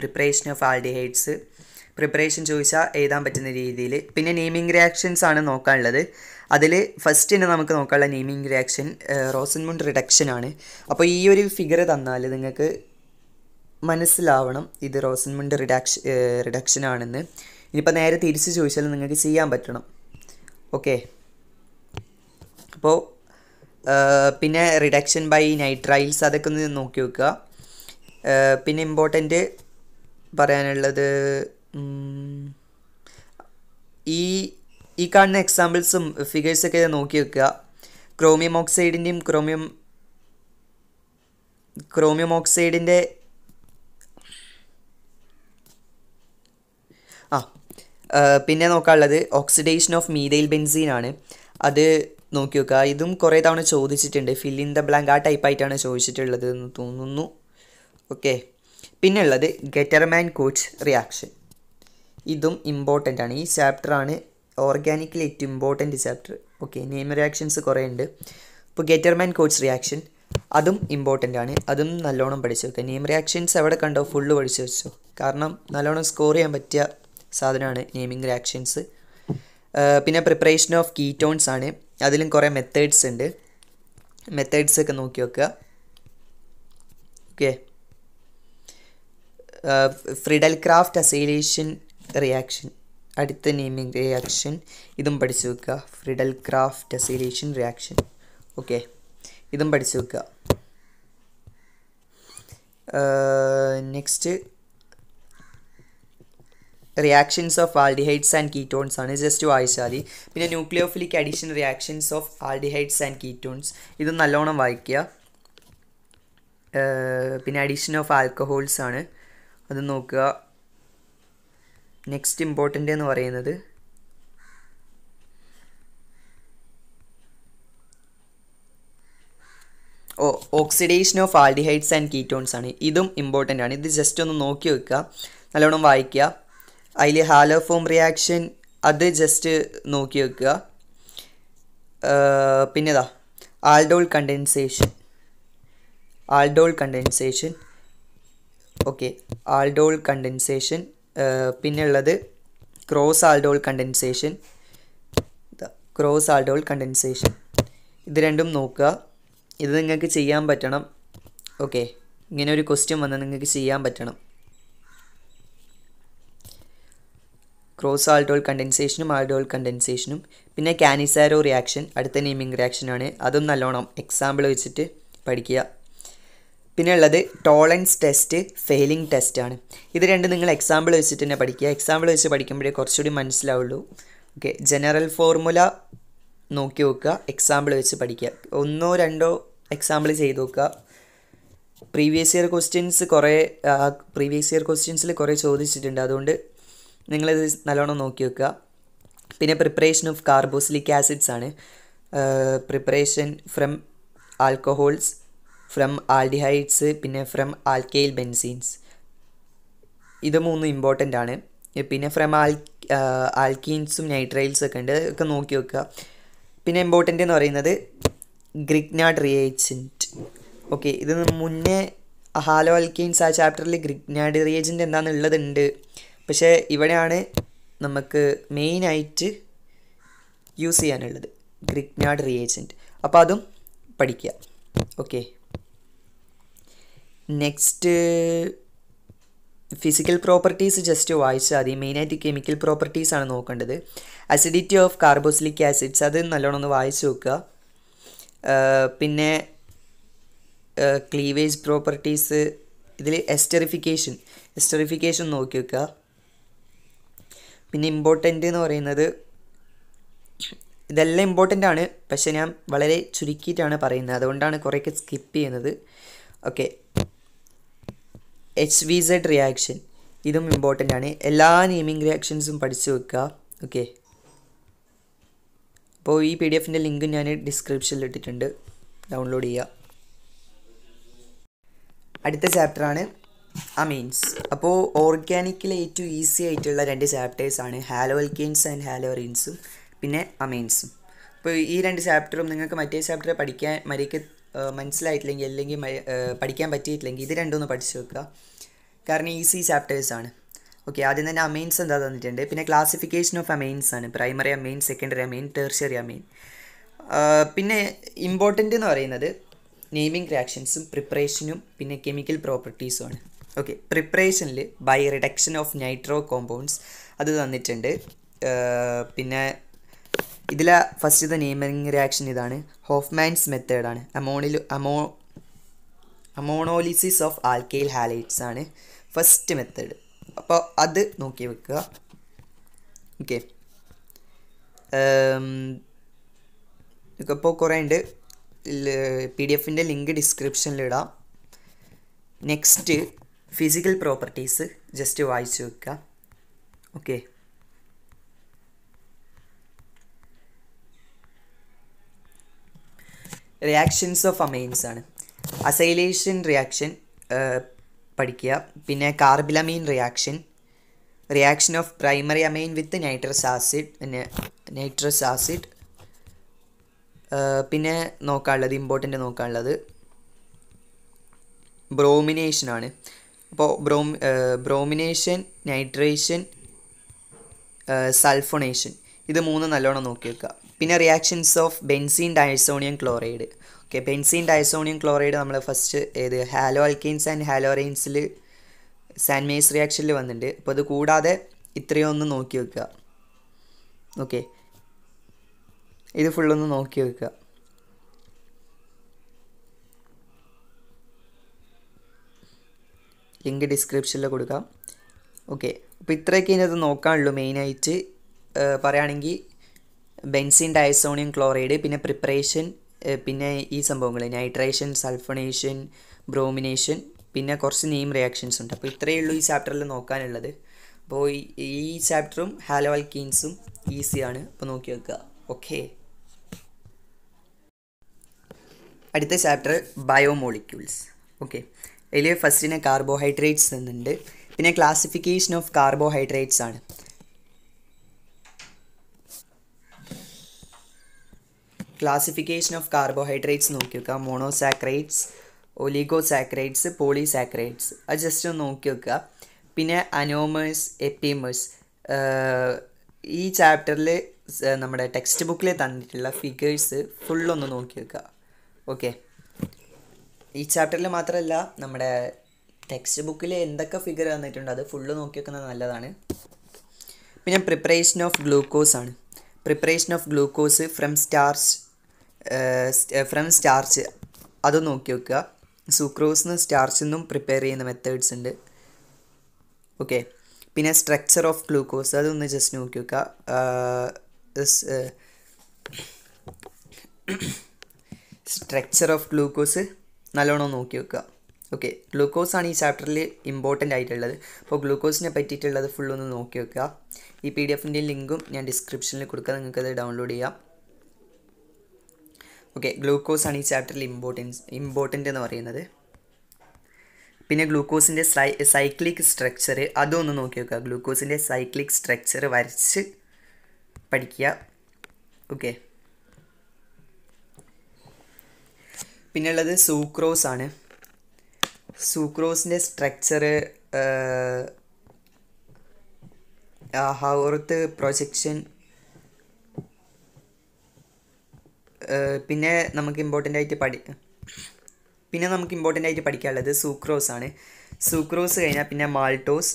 പ്രിപ്പറേഷൻ ഓഫ് ആൽഡിഹൈഡ്സ് പ്രിപ്പറേഷൻ ചോദിച്ചാൽ എഴുതാൻ പറ്റുന്ന രീതിയിൽ പിന്നെ നെയിമിംഗ് റിയാക്ഷൻസ് ആണ് നോക്കാനുള്ളത് അതിൽ ഫസ്റ്റ് തന്നെ നമുക്ക് നോക്കാനുള്ള നെയിമിംഗ് റിയാക്ഷൻ റോസൻമുണ്ട് റിഡക്ഷൻ ആണ് അപ്പോൾ ഈ ഒരു ഫിഗർ തന്നാൽ നിങ്ങൾക്ക് മനസ്സിലാവണം ഇത് റോസൻമുണ്ട് റിഡാക്ഷ റിഡക്ഷൻ ആണെന്ന് ഇനിയിപ്പോൾ നേരെ തിരിച്ച് ചോദിച്ചാൽ നിങ്ങൾക്ക് ചെയ്യാൻ പറ്റണം ഓക്കെ അപ്പോൾ പിന്നെ റിഡക്ഷൻ ബൈ നൈട്രൈൽസ് അതൊക്കെ ഒന്ന് നോക്കി വെക്കുക പിന്നെ ഇമ്പോർട്ടൻറ്റ് പറയാനുള്ളത് ഈ ഈ കാണുന്ന എക്സാമ്പിൾസും ഫിഗേഴ്സൊക്കെ നോക്കി വെക്കുക ക്രോമിയം ഓക്സൈഡിൻ്റെയും ക്രോമിയം ക്രോമിയം ഓക്സൈഡിൻ്റെ ആ പിന്നെ നോക്കാനുള്ളത് ഓക്സിഡേഷൻ ഓഫ് മീതൈൽ ബെൻസീൻ ആണ് അത് നോക്കി വെക്കുക ഇതും കുറേ തവണ ചോദിച്ചിട്ടുണ്ട് ഫിൽ ഇൻ ദ ബ്ലാങ്ക് ആ ടൈപ്പ് ആയിട്ടാണ് ചോദിച്ചിട്ടുള്ളത് എന്ന് തോന്നുന്നു ഓക്കെ പിന്നുള്ളത് ഗെറ്റർമാൻ കോച്ച് റിയാക്ഷൻ ഇതും ഇമ്പോർട്ടൻ്റ് ആണ് ഈ ചാപ്റ്ററാണ് ഓർഗാനിക്കിൽ ഏറ്റവും important chapter okay name reactions കുറേ ഉണ്ട് ഇപ്പോൾ ഗെറ്റർമാൻ കോച്ച് റിയാക്ഷൻ അതും ഇമ്പോർട്ടൻ്റ് ആണ് അതും നല്ലോണം പഠിച്ചു വെക്കുക നെയിം റിയാക്ഷൻസ് എവിടെ കണ്ടോ ഫുള്ള് പഠിച്ചു വെച്ചോ കാരണം നല്ലോണം സ്കോർ ചെയ്യാൻ പറ്റിയ സാധനമാണ് നെയിമിങ് റിയാക്ഷൻസ് പിന്നെ പ്രിപ്പറേഷൻ ഓഫ് കീറ്റോൺസ് ആണ് അതിലും കുറേ മെത്തേഡ്സ് ഉണ്ട് മെത്തേഡ്സ് ഒക്കെ നോക്കി വെക്കുക okay Friedel Crafts acylation reaction അടുത്ത നെയിമിംഗ് റിയാക്ഷൻ ഇതും പഠിച്ചു വെക്കുക Friedel Crafts deacylation reaction okay ഇതും പഠിച്ചു വെക്കുക next reactions of aldehydes and ketones ആണ് ജസ്റ്റ് വായിച്ചാൽ മതി പിന്നെ nucleophilic addition reactions of aldehydes and ketones ഇത് നല്ലോണം വായിക്കുക uh, പിന്നെ അഡീഷൻ ഓഫ് ആൽക്കഹോൾസ് ആണ് അത് നോക്കുക നെക്സ്റ്റ് ഇമ്പോർട്ടൻ്റ് എന്ന് പറയുന്നത് ഓ oxidation of aldehydes and ketones ആണ് ഇതും ഇമ്പോർട്ടൻ്റ് ആണ് ഇത് ജസ്റ്റ് ഒന്ന് നോക്കി വെക്കുക നല്ലോണം വായിക്കുക അതിൽ ഹാലോഫോം റിയാക്ഷൻ അത് ജസ്റ്റ് നോക്കി വെക്കുക പിന്നെതാ aldol condensation aldol condensation okay aldol condensation പിന്നെയുള്ളത് cross aldol condensation cross aldol condensation ഇത് രണ്ടും നോക്കുക ഇത് നിങ്ങൾക്ക് ചെയ്യാൻ പറ്റണം ഓക്കെ ഇങ്ങനെ ഒരു ക്വസ്റ്റ്യൻ വന്ന് നിങ്ങൾക്ക് ചെയ്യാൻ പറ്റണം ക്രോസ് ആൾഡോൾ കണ്ടൻസേഷനും ആൾഡോൾ കണ്ടൻസേഷനും പിന്നെ കാനിസാരോ റിയാക്ഷൻ അടുത്ത നെയ്മിങ് റിയാക്ഷനാണ് അതും നല്ലോണം എക്സാമ്പിൾ വെച്ചിട്ട് പഠിക്കുക പിന്നെ ഉള്ളത് ടോളൻസ് ടെസ്റ്റ് ഫെയിലിംഗ് ടെസ്റ്റാണ് ഇത് രണ്ട് നിങ്ങൾ എക്സാമ്പിൾ വെച്ചിട്ട് തന്നെ പഠിക്കുക എക്സാമ്പിൾ വെച്ച് പഠിക്കുമ്പോഴേ കുറച്ചുകൂടി മനസ്സിലാവുള്ളൂ ഓക്കെ ജനറൽ ഫോർമുല നോക്കി നോക്കുക എക്സാമ്പിൾ വെച്ച് പഠിക്കുക ഒന്നോ രണ്ടോ എക്സാമ്പിൾ ചെയ്ത് നോക്കുക പ്രീവിയസ് ഇയർ ക്വസ്റ്റ്യൻസ് കുറേ പ്രീവിയസ് ഇയർ ക്വസ്റ്റ്യൻസിൽ കുറേ ചോദിച്ചിട്ടുണ്ട് അതുകൊണ്ട് നിങ്ങളിത് നല്ലോണം നോക്കി വെക്കുക പിന്നെ പ്രിപ്പറേഷൻ ഓഫ് കാർബോസിലിക് ആസിഡ്സ് ആണ് preparation from alcohols from aldehydes പിന്നെ ഫ്രം ആൽക്കെയിൽ ബെൻസീൻസ് ഇത് മൂന്നും ഇമ്പോർട്ടൻ്റ് ആണ് പിന്നെ ഫ്രം ആൽ ആൽക്കീൻസും നൈട്രൈൽസ് ഒക്കെ ഉണ്ട് ഒക്കെ നോക്കി വെക്കുക പിന്നെ ഇമ്പോർട്ടൻ്റ് എന്ന് പറയുന്നത് ഗ്രിഗ്നാഡ് റിയേജൻറ്റ് ഓക്കെ ഇത് മുന്നേ ഹാലോ ആൽക്കീൻസ് ആ ചാപ്റ്ററിൽ ഗ്രിഗ്നാഡ് റിയേജൻറ്റ് എന്താണെന്നുള്ളതുണ്ട് പക്ഷേ ഇവിടെയാണ് നമുക്ക് മെയിനായിട്ട് യൂസ് ചെയ്യാനുള്ളത് ഗ്രിഗ്നാഡ് റിയേജൻറ്റ് അപ്പോൾ അതും പഠിക്കുക okay next physical properties just വായിച്ചാൽ മതി മെയിനായിട്ട് കെമിക്കൽ പ്രോപ്പർട്ടീസ് ആണ് നോക്കേണ്ടത് അസിഡിറ്റി ഓഫ് കാർബോസിലിക് ആസിഡ്സ് അത് നല്ലോണം ഒന്ന് വായിച്ചു നോക്കുക uh, പിന്നെ ക്ലീവേജ് പ്രോപ്പർട്ടീസ് ഇതിൽ എസ്റ്ററിഫിക്കേഷൻ എസ്റ്ററിഫിക്കേഷൻ നോക്കി വെക്കുക പിന്നെ ഇമ്പോർട്ടൻ്റ് എന്ന് പറയുന്നത് ഇതെല്ലാം ഇമ്പോർട്ടൻ്റ് ആണ് പക്ഷേ ഞാൻ വളരെ ചുരുക്കിയിട്ടാണ് പറയുന്നത് അതുകൊണ്ടാണ് കുറേയൊക്കെ സ്കിപ്പ് ചെയ്യുന്നത് okay H V Z reaction ഇതും ഇമ്പോർട്ടൻ്റ് ആണ് എല്ലാ നെയിമിംഗ് റിയാക്ഷൻസും പഠിച്ചു വെക്കുക ഓക്കെ അപ്പോൾ ഈ പി ഡി എഫിൻ്റെ ലിങ്ക് ഞാൻ ഡിസ്ക്രിപ്ഷനിൽ ഇട്ടിട്ടുണ്ട് ഡൗൺലോഡ് ചെയ്യുക അടുത്ത ചാപ്റ്ററാണ് അമീൻസ് അപ്പോൾ ഓർഗാനിക്കിൽ ഏറ്റവും ഈസി ആയിട്ടുള്ള രണ്ട് ചാപ്റ്റേഴ്സാണ് ഹാലോ അൽക്കെയിൻസ് ആൻഡ് ഹാലോ റിൻസും പിന്നെ അമീൻസും അപ്പോൾ ഈ രണ്ട് ചാപ്റ്ററും നിങ്ങൾക്ക് മറ്റേ ചാപ്റ്റർ പഠിക്കാൻ മര്യാദ മനസ്സിലായിട്ടില്ലെങ്കിൽ അല്ലെങ്കിൽ പഠിക്കാൻ പറ്റിയിട്ടില്ലെങ്കിൽ ഇത് ഒന്ന് പഠിച്ചു വെക്കുക കാരണം ഈസി ചാപ്റ്റേഴ്സ് ആണ് ഓക്കെ ആദ്യം തന്നെ അമൈൻസ് എന്താ തന്നിട്ടുണ്ട് പിന്നെ ക്ലാസിഫിക്കേഷൻ ഓഫ് അമൈൻസ് ആണ് primary amine secondary amine tertiary amine പിന്നെ ഇമ്പോർട്ടൻ്റ് എന്ന് പറയുന്നത് നെയ്മിങ് റിയാക്ഷൻസും പ്രിപ്പറേഷനും പിന്നെ കെമിക്കൽ പ്രോപ്പർട്ടീസും ആണ് ഓക്കെ പ്രിപ്പറേഷനിൽ by reduction of nitro compounds അത് തന്നിട്ടുണ്ട് പിന്നെ ഇതിലെ ഫസ്റ്റ് നെയ്മിങ് റിയാക്ഷൻ ഇതാണ് ഹോഫ്മാൻസ് മെത്തേഡാണ് അമോണിൽ അമോ അമോണോലിസിസ് ഓഫ് ആൽക്കൈൽ ഹാലൈറ്റ്സ് ആണ് ഫസ്റ്റ് മെത്തേഡ് അപ്പോൾ അത് നോക്കി വെക്കുക ഓക്കെ ഇപ്പോൾ കുറേ ഉണ്ട് പി ഡി എഫിൻ്റെ ലിങ്ക് ഡിസ്ക്രിപ്ഷനിലിടാം നെക്സ്റ്റ് ഫിസിക്കൽ പ്രോപ്പർട്ടീസ് ജസ്റ്റ് വായിച്ചു വെക്കുക ഓക്കെ റിയാക്ഷൻസ് ഓഫ് അമൈൻസ് ആണ് അസൈലേഷൻ റിയാക്ഷൻ പഠിക്കുക പിന്നെ carbylamine reaction reaction of primary amine with nitrous acid പിന്നെ നൈട്രസ് ആസിഡ് പിന്നെ നോക്കാനുള്ളത് ഇമ്പോർട്ടൻ്റ് നോക്കാനുള്ളത് ബ്രോമിനേഷൻ ആണ് അപ്പോൾ ബ്രോം ബ്രോമിനേഷൻ നൈട്രേഷൻ സൾഫോണേഷൻ ഇത് മൂന്ന് നല്ലോണം നോക്കി വെക്കുക പിന്നെ reactions of benzene diazonium chloride okay benzene diazonium chloride നമ്മൾ ഫസ്റ്റ് ഏത് ഹാലോ അൽക്കൈൻസ് ആൻഡ് ഹാലോറൈൻസിൽ സാൻമേസ് റിയാക്ഷനിൽ വന്നിട്ടുണ്ട് അപ്പോൾ അത് കൂടാതെ ഇത്രയും ഒന്ന് നോക്കി വെക്കുക ഓക്കെ ഇത് ഫുള്ളൊന്ന് നോക്കി വെക്കുക ലിങ്ക് ഡിസ്ക്രിപ്ഷനിൽ കൊടുക്കാം ഓക്കെ അപ്പോൾ ഇത്രയൊക്കെ അത് നോക്കാനുള്ളൂ മെയിനായിട്ട് പറയുകയാണെങ്കിൽ ബെൻസിൻ ഡയസോണിയം ക്ലോറൈഡ് പിന്നെ പ്രിപ്പറേഷൻ പിന്നെ ഈ സംഭവങ്ങൾ നൈട്രേഷൻ സൾഫണേഷൻ ബ്രോമിനേഷൻ പിന്നെ കുറച്ച് നെയിം റിയാക്ഷൻസ് ഉണ്ട് അപ്പോൾ ഇത്രയേ ഉള്ളൂ ഈ ചാപ്റ്ററിൽ നോക്കാനുള്ളത് അപ്പോൾ ഈ ചാപ്റ്ററും ഹാലോ അൽക്കീൻസും ഈസിയാണ് അപ്പോൾ നോക്കി വെക്കുക ഓക്കെ അടുത്ത ചാപ്റ്റർ ബയോമോളിക്യൂൾസ് ഓക്കെ ഇതിൽ ഫസ്റ്റിനെ കാർബോഹൈഡ്രേറ്റ്സ് എന്നുണ്ട് പിന്നെ ക്ലാസിഫിക്കേഷൻ ഓഫ് കാർബോഹൈഡ്രേറ്റ്സ് ആണ് ക്ലാസിഫിക്കേഷൻ ഓഫ് കാർബോഹൈഡ്രേറ്റ്സ് നോക്കി വെക്കുക മോണോസാക്രൈറ്റ്സ് ഒലിഗോസാക്രൈറ്റ്സ് പോളിസാക്രൈറ്റ്സ് അത് ജസ്റ്റ് ഒന്ന് നോക്കി വെക്കുക പിന്നെ അനോമേഴ്സ് എപ്പിമേഴ്സ് ഈ ചാപ്റ്ററിൽ നമ്മുടെ ടെക്സ്റ്റ് ബുക്കിൽ തന്നിട്ടുള്ള ഫിഗേഴ്സ് ഫുള്ളൊന്ന് നോക്കി വെക്കുക ഓക്കെ ഈ ചാപ്റ്ററിൽ മാത്രമല്ല നമ്മുടെ ടെക്സ്റ്റ് ബുക്കിൽ എന്തൊക്കെ ഫിഗർ തന്നിട്ടുണ്ട് അത് ഫുള്ള് നോക്കി വെക്കുന്നത് നല്ലതാണ് പിന്നെ പ്രിപ്പറേഷൻ ഓഫ് ഗ്ലൂക്കോസ് ആണ് preparation of glucose from starch from starch അത് നോക്കി വെക്കുക സുക്രോസിന് സ്റ്റാർച്ചിൽ നിന്നും പ്രിപ്പയർ ചെയ്യുന്ന മെത്തേഡ്സ് ഉണ്ട് ഓക്കെ പിന്നെ സ്ട്രക്ചർ ഓഫ് ഗ്ലൂക്കോസ് അതൊന്ന് ജസ്റ്റ് നോക്കി വെക്കുക സ്ട്രക്ചർ ഓഫ് ഗ്ലൂക്കോസ് നല്ലോണം നോക്കി വെക്കുക ഓക്കെ ഗ്ലൂക്കോസ് ആണ് ഈ ചാപ്റ്ററിൽ ഇമ്പോർട്ടൻ്റ് ആയിട്ടുള്ളത് അപ്പോൾ ഗ്ലൂക്കോസിനെ പറ്റിയിട്ടുള്ളത് ഫുള്ളൊന്ന് നോക്കി വെക്കുക ഈ പി ഡി എഫിൻ്റെ ലിങ്കും ഞാൻ ഡിസ്ക്രിപ്ഷനിൽ കൊടുക്കുക നിങ്ങൾക്കത് ഡൗൺലോഡ് ചെയ്യാം ഓക്കെ ഗ്ലൂക്കോസാണ് ഈ ചാപ്റ്ററിൽ ഇമ്പോർട്ടൻസ് ഇമ്പോർട്ടൻ്റ് എന്ന് പറയുന്നത് പിന്നെ ഗ്ലൂക്കോസിൻ്റെ സൈക്ലിക് സ്ട്രക്ചർ അതൊന്ന് നോക്കി നോക്കുക ഗ്ലൂക്കോസിൻ്റെ സൈക്ലിക് സ്ട്രക്ചർ വരച്ച് പഠിക്കുക ഓക്കെ പിന്നുള്ളത് സൂക്രോസ് ആണ് സൂക്രോസിൻ്റെ സ്ട്രക്ചർ ഹൗർത്ത് പ്രൊജക്ഷൻ പിന്നെ നമുക്ക് ഇമ്പോർട്ടൻ്റ് ആയിട്ട് പഠി പിന്നെ നമുക്ക് ഇമ്പോർട്ടൻ്റ് ആയിട്ട് പഠിക്കാനുള്ളത് സൂക്രോസ് ആണ് സൂക്രോസ് കഴിഞ്ഞാൽ പിന്നെ മാൾട്ടോസ്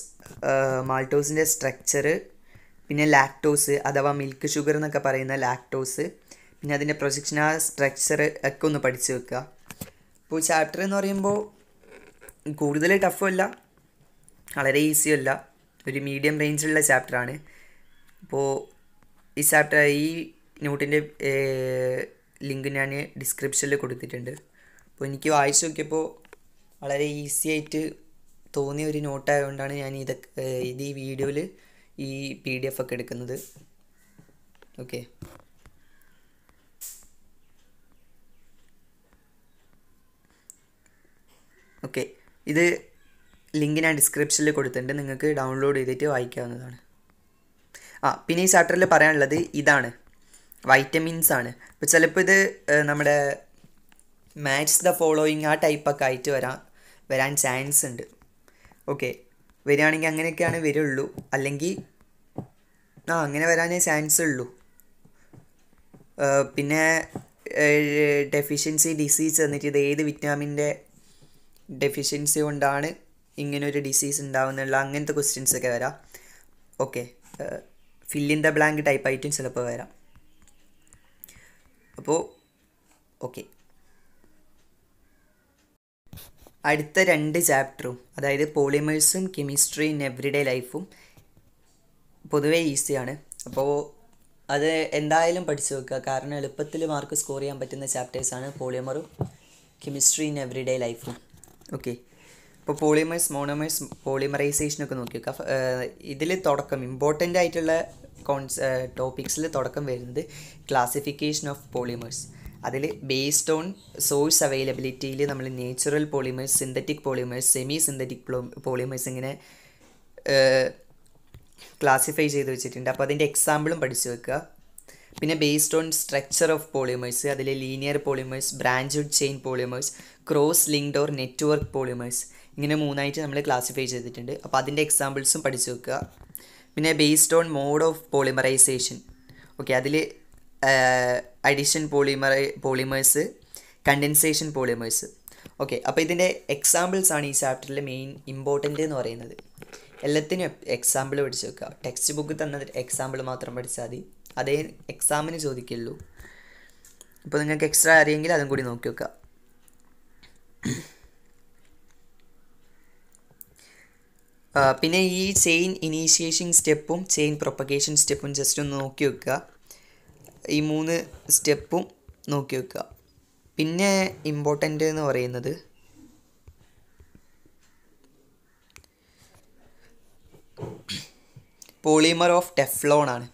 മാൾട്ടോസിൻ്റെ സ്ട്രക്ചർ പിന്നെ ലാക്ടോസ് അഥവാ മിൽക്ക് ഷുഗർ എന്നൊക്കെ പറയുന്ന ലാക്ടോസ് പിന്നെ അതിൻ്റെ പ്രൊജക്ഷൻ ആ സ്ട്രക്ചർ ഒക്കെ ഒന്ന് പഠിച്ചു വെക്കുക ഇപ്പോൾ ചാപ്റ്റർ എന്ന് പറയുമ്പോൾ കൂടുതൽ ടഫും അല്ല വളരെ ഈസിയും അല്ല ഒരു മീഡിയം റേഞ്ചിലുള്ള ചാപ്റ്ററാണ് അപ്പോൾ ഈ ചാപ്റ്റർ ഈ നോട്ടിൻ്റെ ലിങ്ക് ഞാൻ ഡിസ്ക്രിപ്ഷനിൽ കൊടുത്തിട്ടുണ്ട് അപ്പോൾ എനിക്ക് വായിച്ചു നോക്കിയപ്പോൾ വളരെ ഈസി ആയിട്ട് തോന്നിയ ഒരു നോട്ടായതുകൊണ്ടാണ് ഞാൻ ഇതൊക്കെ ഇത് ഈ വീഡിയോയിൽ ഈ പി ഡി എഫ് ഒക്കെ എടുക്കുന്നത് ഓക്കെ ഓക്കെ ഇത് ലിങ്ക് ഞാൻ ഡിസ്ക്രിപ്ഷനിൽ കൊടുത്തിട്ടുണ്ട് നിങ്ങൾക്ക് ഡൗൺലോഡ് ചെയ്തിട്ട് വായിക്കാവുന്നതാണ് ആ പിന്നെ ഈ ചാപ്റ്ററിൽ പറയാനുള്ളത് ഇതാണ് വൈറ്റമിൻസ് ആണ് ഇപ്പോൾ ചിലപ്പോൾ ഇത് നമ്മുടെ മാച്ച് ദ ഫോളോയിങ് ആ ടൈപ്പൊക്കെ ആയിട്ട് വരാൻ വരാൻ ചാൻസ് ഉണ്ട് ഓക്കെ വരികയാണെങ്കിൽ അങ്ങനെയൊക്കെയാണ് വരുള്ളൂ അല്ലെങ്കിൽ ആ അങ്ങനെ വരാനേ ചാൻസ് ഉള്ളൂ പിന്നെ ഡെഫിഷ്യൻസി ഡിസീസ് എന്നിട്ട് ഇത് ഏത് വിറ്റാമിൻ്റെ ഡെഫിഷ്യൻസി കൊണ്ടാണ് ഇങ്ങനൊരു ഡിസീസ് ഉണ്ടാകുന്നുള്ള അങ്ങനത്തെ ക്വസ്റ്റ്യൻസൊക്കെ വരാം ഓക്കെ ഫില്ലിൻ ദ ബ്ലാങ്ക് ആയിട്ടും ചിലപ്പോൾ വരാം അപ്പോൾ ഓക്കെ അടുത്ത രണ്ട് ചാപ്റ്ററും അതായത് പോളിമേഴ്സും കെമിസ്ട്രി ഇൻ എവറിഡേ ലൈഫും പൊതുവേ ഈസിയാണ് അപ്പോൾ അത് എന്തായാലും പഠിച്ചു വെക്കുക കാരണം എളുപ്പത്തിൽ മാർക്ക് സ്കോർ ചെയ്യാൻ പറ്റുന്ന ചാപ്റ്റേഴ്സാണ് പോളിയമറും കെമിസ്ട്രി ഇൻ എവറിഡേ ലൈഫും ഓക്കെ ഇപ്പോൾ പോളിമേഴ്സ് മോണോമേഴ്സ് പോളിമറൈസേഷനൊക്കെ നോക്കി വെക്കുക ഇതിൽ തുടക്കം ഇമ്പോർട്ടൻ്റ് ആയിട്ടുള്ള കോൺസ് ടോപ്പിക്സിൽ തുടക്കം വരുന്നത് ക്ലാസിഫിക്കേഷൻ ഓഫ് പോളിമേഴ്സ് അതിൽ ബേസ്ഡ് ഓൺ സോഴ്സ് അവൈലബിലിറ്റിയിൽ നമ്മൾ natural polymers synthetic polymers semi synthetic polymers ഇങ്ങനെ ക്ലാസിഫൈ ചെയ്ത് വെച്ചിട്ടുണ്ട് അപ്പോൾ അതിൻ്റെ എക്സാമ്പിളും പഠിച്ചു വെക്കുക പിന്നെ based on structure of polymers അതിൽ linear polymers branched chain polymers cross linked or network polymers ഇങ്ങനെ മൂന്നായിട്ട് നമ്മൾ ക്ലാസിഫൈ ചെയ്തിട്ടുണ്ട് അപ്പോൾ അതിൻ്റെ എക്സാമ്പിൾസും പഠിച്ചു വെക്കുക പിന്നെ based on mode of polymerisation okay അതിൽ addition polymer polymers condensation polymers okay അപ്പോൾ ഇതിൻ്റെ എക്സാമ്പിൾസ് ആണ് ഈ ചാപ്റ്ററിൽ മെയിൻ ഇമ്പോർട്ടൻ്റ് എന്ന് പറയുന്നത് എല്ലാത്തിനും എക്സാമ്പിൾ പഠിച്ചു വെക്കുക ടെക്സ്റ്റ് ബുക്ക് തന്ന എക്സാമ്പിൾ മാത്രം പഠിച്ചാൽ മതി അതേ എക്സാമിന് ചോദിക്കുള്ളൂ അപ്പോൾ നിങ്ങൾക്ക് എക്സ്ട്രാ അറിയെങ്കിൽ അതും കൂടി നോക്കി വെക്കുക പിന്നെ ഈ ചെയിൻ ഇനീഷ്യേഷൻ സ്റ്റെപ്പും ചെയിൻ പ്രൊപ്പഗേഷൻ സ്റ്റെപ്പും ജസ്റ്റ് ഒന്ന് നോക്കി വെക്കുക ഈ മൂന്ന് സ്റ്റെപ്പും നോക്കി വെക്കുക പിന്നെ ഇമ്പോർട്ടൻ്റ് എന്ന് പറയുന്നത് polymer of Teflon okay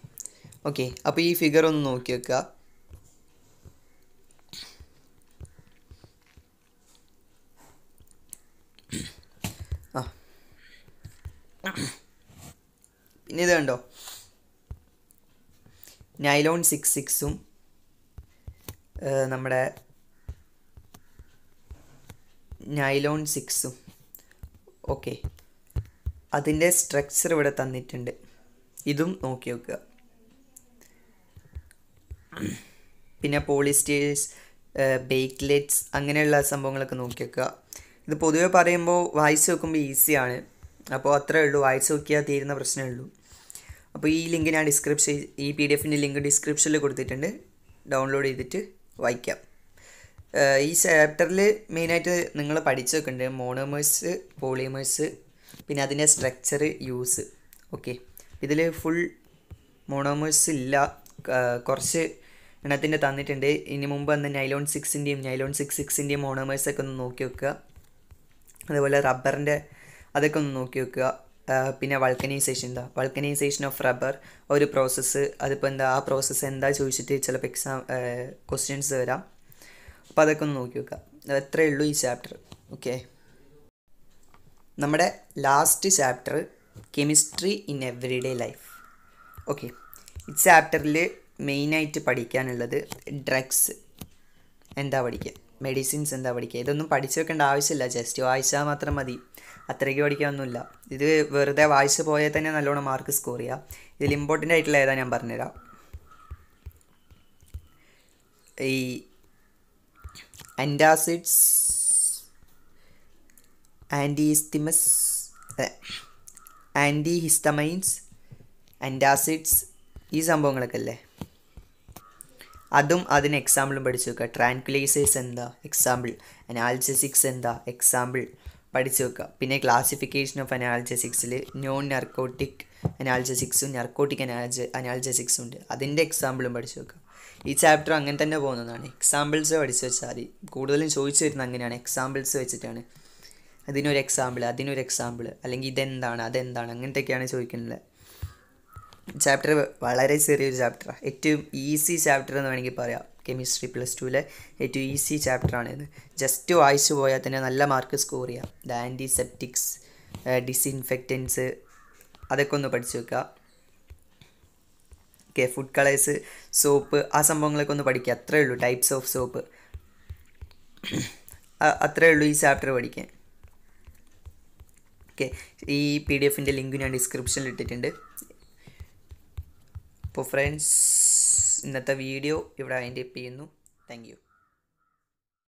okay അപ്പോൾ ഈ ഫിഗർ ഒന്ന് നോക്കി വെക്കുക പിന്നെ ഇത് കണ്ടോ നൈലോൺ സിക്സ് സിക്സും നമ്മുടെ നൈലോൺ സിക്സും ഓക്കെ അതിൻ്റെ സ്ട്രക്ചർ ഇവിടെ തന്നിട്ടുണ്ട് ഇതും നോക്കി നോക്കുക പിന്നെ പോളിസ്റ്റേഴ്സ് ബേക്ക്ലെറ്റ്സ് അങ്ങനെയുള്ള സംഭവങ്ങളൊക്കെ നോക്കി വെക്കുക ഇത് പൊതുവെ പറയുമ്പോൾ വായിച്ച് നോക്കുമ്പോൾ ഈസിയാണ് അപ്പോൾ അത്രേ ഉള്ളൂ വായിച്ച് നോക്കിയാൽ തീരുന്ന പ്രശ്നമേ ഉള്ളൂ അപ്പോൾ ഈ ലിങ്ക് ഞാൻ ഡിസ്ക്രിപ്ഷൻ ഈ പി ഡി എഫിൻ്റെ ലിങ്ക് ഡിസ്ക്രിപ്ഷനിൽ കൊടുത്തിട്ടുണ്ട് ഡൗൺലോഡ് ചെയ്തിട്ട് വായിക്കാം ഈ ചാപ്റ്ററിൽ മെയിനായിട്ട് നിങ്ങൾ പഠിച്ചൊക്കെ ഉണ്ട് മോണോമേഴ്സ് പോളിമേഴ്സ് പിന്നെ അതിൻ്റെ സ്ട്രക്ചർ യൂസ് ഓക്കെ ഇതിൽ ഫുൾ മോണോമേഴ്സ് ഇല്ല കുറച്ച് എണ്ണത്തിൻ്റെ തന്നിട്ടുണ്ട് ഇനി മുമ്പ് അന്ന് നൈലോൺ സിക്സിൻ്റെയും നൈലോൺ സിക്സ് സിക്സിൻ്റെയും മോണോമേഴ്സൊക്കെ ഒന്ന് നോക്കി വെക്കുക അതുപോലെ റബ്ബറിൻ്റെ അതൊക്കെ ഒന്ന് നോക്കി വെക്കുക പിന്നെ വൾക്കനൈസേഷൻ എന്താ വൾക്കനൈസേഷൻ ഓഫ് റബ്ബർ ഒരു പ്രോസസ്സ് അതിപ്പോൾ എന്താ ആ പ്രോസസ്സ് എന്താ ചോദിച്ചിട്ട് ചിലപ്പോൾ എക്സാം ക്വസ്റ്റ്യൻസ് വരാം അപ്പോൾ അതൊക്കെ ഒന്ന് നോക്കി വെക്കുക എത്രയേ ഉള്ളൂ ഈ ചാപ്റ്റർ ഓക്കെ നമ്മുടെ last chapter chemistry in day life okay ഈ ചാപ്റ്ററിൽ മെയിനായിട്ട് പഠിക്കാനുള്ളത് ഡ്രഗ്സ് എന്താ പഠിക്കുക മെഡിസിൻസ് എന്താ പഠിക്കുക ഇതൊന്നും പഠിച്ചു വെക്കേണ്ട ആവശ്യമില്ല ജസ്റ്റ് വായിച്ചാൽ മാത്രം മതി അത്രയ്ക്ക് പഠിക്കാനൊന്നുമില്ല ഇത് വെറുതെ വായിച്ച് പോയാൽ തന്നെ നല്ലോണം മാർക്ക് സ്കോർ ചെയ്യുക ഇതിൽ ഇമ്പോർട്ടൻ്റ് ആയിട്ടുള്ള ഏതാ ഞാൻ പറഞ്ഞുതരാം ഈ അൻറ്റാസിഡ്സ് ആൻറ്റി ഹിസ്റ്റമൈൻസ് ആൻറ്റാസിഡ്സ് ഈ സംഭവങ്ങളൊക്കെ അല്ലേ അതും അതിന് എക്സാമ്പിളും പഠിച്ചു നോക്കുക ട്രാൻക്വിലൈസേഴ്സ് എന്താ എക്സാമ്പിൾ അനാലിസിക്സ് എന്താ എക്സാമ്പിൾ പഠിച്ചു വെക്കുക പിന്നെ ക്ലാസിഫിക്കേഷൻ ഓഫ് അനാൾജസിക്സിൽ നോൺ നർക്കോട്ടിക് അനാൾജസിക്സും നർക്കോട്ടിക് അനാൾജ അനാൾജസിക്സും ഉണ്ട് അതിൻ്റെ എക്സാമ്പിളും പഠിച്ചു വെക്കുക ഈ ചാപ്റ്റർ അങ്ങനെ തന്നെ പോകുന്നതാണ് എക്സാമ്പിൾസ് പഠിച്ചു വെച്ചാൽ മതി കൂടുതലും ചോദിച്ചു വരുന്നത് അങ്ങനെയാണ് എക്സാമ്പിൾസ് വെച്ചിട്ടാണ് അതിനൊരു എക്സാമ്പിൾ അതിനൊരു എക്സാമ്പിൾ അല്ലെങ്കിൽ ഇതെന്താണ് അതെന്താണ് അങ്ങനത്തെയൊക്കെയാണ് ചോദിക്കുന്നത് ചാപ്റ്റർ വളരെ ചെറിയൊരു ചാപ്റ്ററാണ് ഏറ്റവും ഈസി ചാപ്റ്റർ എന്ന് വേണമെങ്കിൽ പറയാം കെമിസ്ട്രി പ്ലസ് ടുവിലെ ഏറ്റവും ഈസി ചാപ്റ്ററാണിത് ജസ്റ്റ് വായിച്ചു പോയാൽ തന്നെ നല്ല മാർക്ക് സ്കോർ ചെയ്യാം ദ ആൻറ്റിസെപ്റ്റിക്സ് ഡിസിൻഫെക്റ്റൻസ് അതൊക്കെ ഒന്ന് പഠിച്ചു വെക്കുക ഓക്കെ ഫുഡ് കളേഴ്സ് സോപ്പ് ആ സംഭവങ്ങളൊക്കെ ഒന്ന് പഠിക്കുക അത്രേ ഉള്ളൂ ടൈപ്സ് ഓഫ് സോപ്പ് അത്രേ ഉള്ളൂ ഈ ചാപ്റ്റർ പഠിക്കാൻ ഓക്കെ ഈ പി ഡി എഫിൻ്റെ ലിങ്ക് ഞാൻ ഡിസ്ക്രിപ്ഷനിൽ ഇട്ടിട്ടുണ്ട് അപ്പോൾ ഫ്രണ്ട്സ് ഇന്നത്തെ വീഡിയോ ഇവിടെ അതിൻ്റെ ചെയ്യുന്നു താങ്ക്